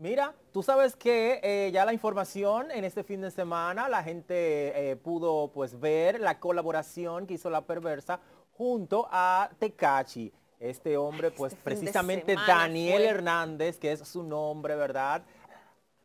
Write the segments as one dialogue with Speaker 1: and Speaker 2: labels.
Speaker 1: Mira, tú sabes que eh, ya la información en este fin de semana, la gente eh, pudo pues ver la colaboración que hizo La Perversa junto a Tecachi. Este hombre, pues este precisamente Daniel Hernández, que es su nombre, ¿verdad?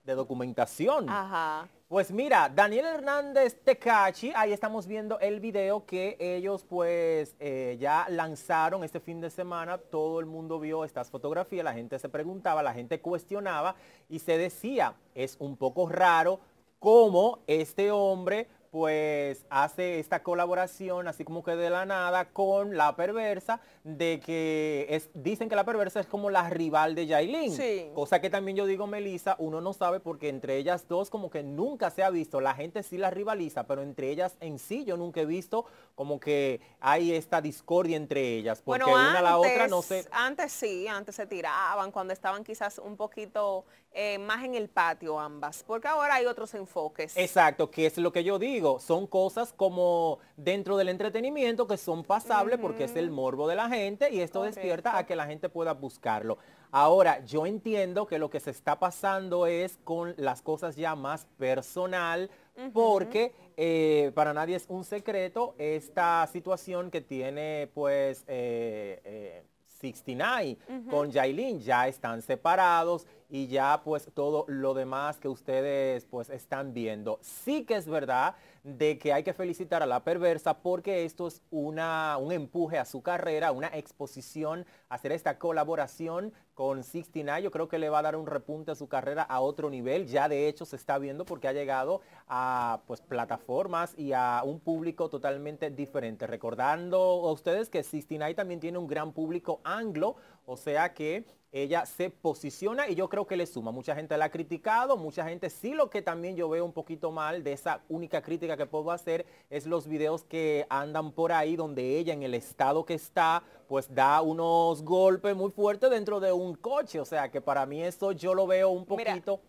Speaker 1: De documentación. Ajá. Pues mira, Daniel Hernández Tecachi, ahí estamos viendo el video que ellos pues eh, ya lanzaron este fin de semana. Todo el mundo vio estas fotografías, la gente se preguntaba, la gente cuestionaba y se decía, es un poco raro cómo este hombre pues hace esta colaboración así como que de la nada con La Perversa, de que dicen que La Perversa es como la rival de Yailin. Sí. Cosa que también yo digo, Melissa, uno no sabe porque entre ellas dos como que nunca se ha visto. La gente sí la rivaliza, pero entre ellas en sí yo nunca he visto como que hay esta discordia entre ellas. Porque bueno, una a la otra no sé.
Speaker 2: Antes sí, antes se tiraban cuando estaban quizás un poquito eh, más en el patio ambas. Porque ahora hay otros enfoques.
Speaker 1: Exacto, que es lo que yo digo son cosas como dentro del entretenimiento que son pasables porque es el morbo de la gente y esto despierta a que la gente pueda buscarlo. Ahora, yo entiendo que lo que se está pasando es con las cosas ya más personal, porque eh, para nadie es un secreto esta situación que tiene pues 69 eh, eh, con Jailin. Ya están separados y ya pues todo lo demás que ustedes pues están viendo. Sí que es verdad de que hay que felicitar a la perversa porque esto es una, un empuje a su carrera, una exposición, hacer esta colaboración con 69, yo creo que le va a dar un repunte a su carrera a otro nivel, ya de hecho se está viendo porque ha llegado a pues plataformas y a un público totalmente diferente. Recordando a ustedes que 69 también tiene un gran público anglo, o sea que ella se posiciona y yo creo que le suma. Mucha gente la ha criticado, mucha gente sí lo que también yo veo un poquito mal de esa única crítica que puedo hacer es los videos que andan por ahí donde ella en el estado que está pues da unos golpes muy fuertes dentro de un coche. O sea que para mí eso yo lo veo un poquito...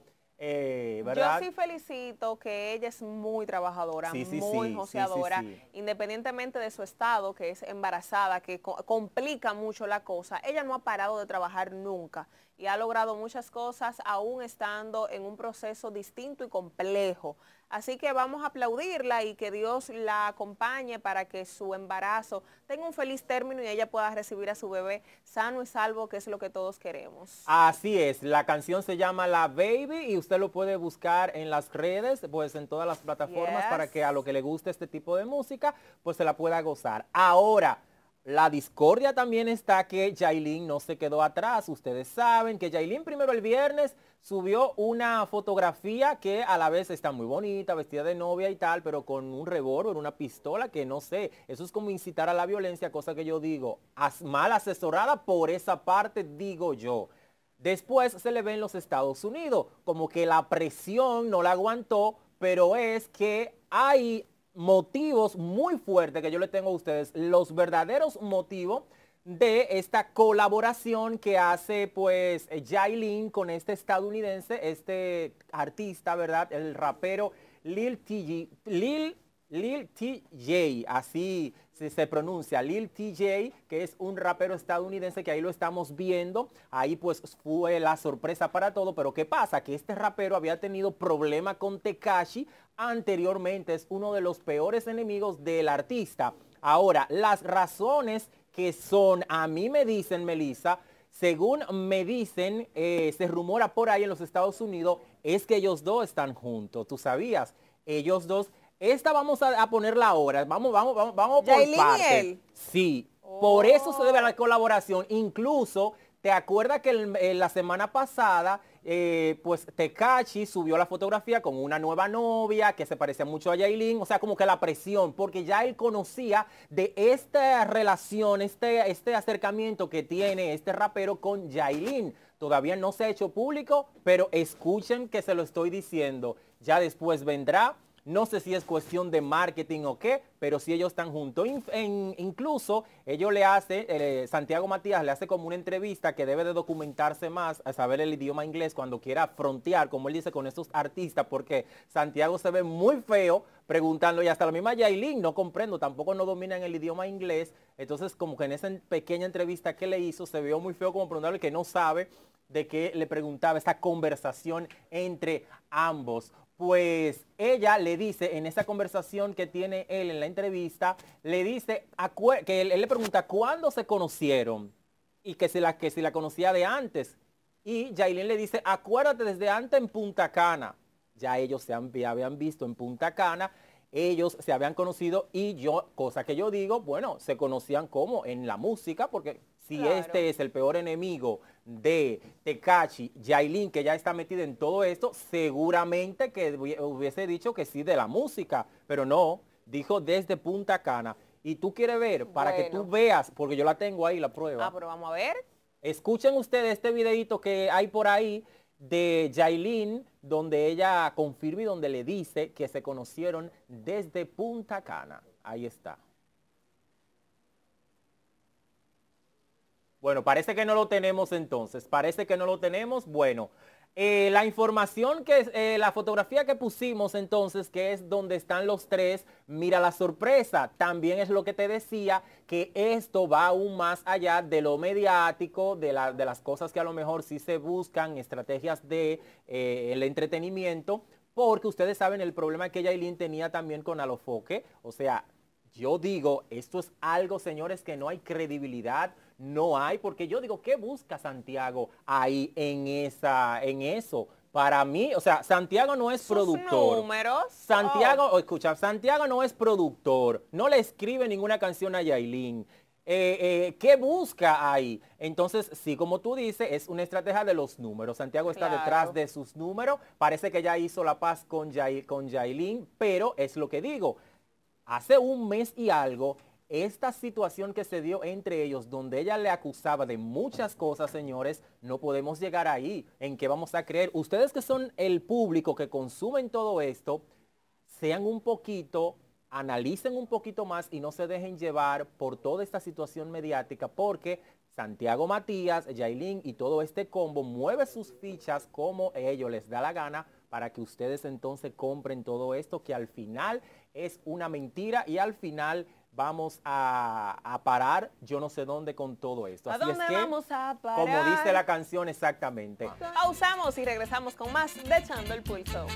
Speaker 1: Eh, Yo sí
Speaker 2: felicito que ella es muy trabajadora, muy independientemente de su estado, que es embarazada, que complica mucho la cosa. Ella no ha parado de trabajar nunca y ha logrado muchas cosas aún estando en un proceso distinto y complejo. Así que vamos a aplaudirla y que Dios la acompañe para que su embarazo tenga un feliz término y ella pueda recibir a su bebé sano y salvo, que es lo que todos queremos.
Speaker 1: Así es, la canción se llama La Baby y usted lo puede buscar en las redes, pues en todas las plataformas para que a lo que le guste este tipo de música, pues se la pueda gozar. Ahora, la discordia también está que Jailin no se quedó atrás. Ustedes saben que Jailin primero el viernes subió una fotografía que a la vez está muy bonita, vestida de novia y tal, pero con un revólver, una pistola, que no sé, eso es como incitar a la violencia, cosa que yo digo, mal asesorada por esa parte, digo yo. Después se le ve en los Estados Unidos, como que la presión no la aguantó, pero es que hay motivos muy fuertes que yo le tengo a ustedes, los verdaderos motivos de esta colaboración que hace pues Jailin con este estadounidense, este artista, ¿verdad? El rapero Lil TJ, Lil, Lil TJ, así se, pronuncia Lil TJ, que es un rapero estadounidense que ahí lo estamos viendo. Ahí pues fue la sorpresa para todo, pero ¿qué pasa? Que este rapero había tenido problema con Tekashi anteriormente, es uno de los peores enemigos del artista. Ahora, las razones que son, a mí me dicen, Melissa, según me dicen, eh, se rumora por ahí en los Estados Unidos, es que ellos dos están juntos, tú sabías, ellos dos esta vamos a, ponerla ahora. Vamos, vamos, vamos, vamos por partes. Sí. Por oh. eso se debe a la colaboración. Incluso, ¿te acuerdas que eh, la semana pasada eh, pues Tekachi subió la fotografía con una nueva novia que se parecía mucho a Yailin, o sea, como que la presión, porque ya él conocía de esta relación, este, este acercamiento que tiene este rapero con Jailín. Todavía no se ha hecho público, pero escuchen que se lo estoy diciendo. Ya después vendrá no sé si es cuestión de marketing o qué, pero si ellos están juntos. incluso ellos le hace, eh, Santiago Matías le hace como una entrevista que debe de documentarse más, a saber el idioma inglés cuando quiera frontear, como él dice, con estos artistas, porque Santiago se ve muy feo preguntando y hasta la misma Yailin, no comprendo, tampoco no dominan el idioma inglés. Entonces, como que en esa pequeña entrevista que le hizo, se vio muy feo como preguntarle que no sabe de qué le preguntaba esta conversación entre ambos pues ella le dice en esa conversación que tiene él en la entrevista, le dice que él, le pregunta cuándo se conocieron y que si la, la conocía de antes. Y Jailin le dice, acuérdate desde antes en Punta Cana. Ya ellos se habían visto en Punta Cana, ellos se habían conocido y yo, cosa que yo digo, bueno, se conocían como en la música, porque si este es el peor enemigo de Tekachi, Yailin, que ya está metida en todo esto, seguramente que hubiese dicho que sí de la música, pero no, dijo desde Punta Cana. Y tú quieres ver, para que tú veas, porque yo la tengo ahí, la prueba. Ah,
Speaker 2: pero vamos a ver.
Speaker 1: Escuchen ustedes este videito que hay por ahí de Jailin, donde ella confirma y donde le dice que se conocieron desde Punta Cana. Ahí está. Bueno, parece que no lo tenemos entonces. Parece que no lo tenemos. Bueno, eh, la información que es, eh, la fotografía que pusimos entonces, que es donde están los tres, mira la sorpresa, también es lo que te decía, que esto va aún más allá de lo mediático, de, de las cosas que a lo mejor sí se buscan, estrategias de eh, entretenimiento, porque ustedes saben el problema que Yailin tenía también con Alofoque, o sea, yo digo, esto es algo, señores, que no hay credibilidad, no hay, porque yo digo, ¿qué busca Santiago ahí en, esa, en eso? Para mí, o sea, Santiago no es productor.
Speaker 2: números. Santiago,
Speaker 1: oh. escucha, Santiago no es productor. No le escribe ninguna canción a Yailin. Eh, eh, ¿Qué busca ahí? Entonces, sí, como tú dices, es una estrategia de los números. Santiago está detrás de sus números. Parece que ya hizo la paz con, con Yailin, pero es lo que digo. Hace un mes y algo, esta situación que se dio entre ellos, donde ella le acusaba de muchas cosas, señores, no podemos llegar ahí. ¿En qué vamos a creer? Ustedes que son el público que consumen todo esto, sean un poquito, analicen un poquito más y no se dejen llevar por toda esta situación mediática, porque Santiago Matías, Yailin y todo este combo mueve sus fichas como ellos les da la gana para que ustedes entonces compren todo esto que al final es una mentira y al final vamos a, parar yo no sé dónde con todo esto. ¿A dónde vamos
Speaker 2: a parar? Como dice la
Speaker 1: canción exactamente.
Speaker 2: Pausamos y regresamos con más de Echando el Pulso.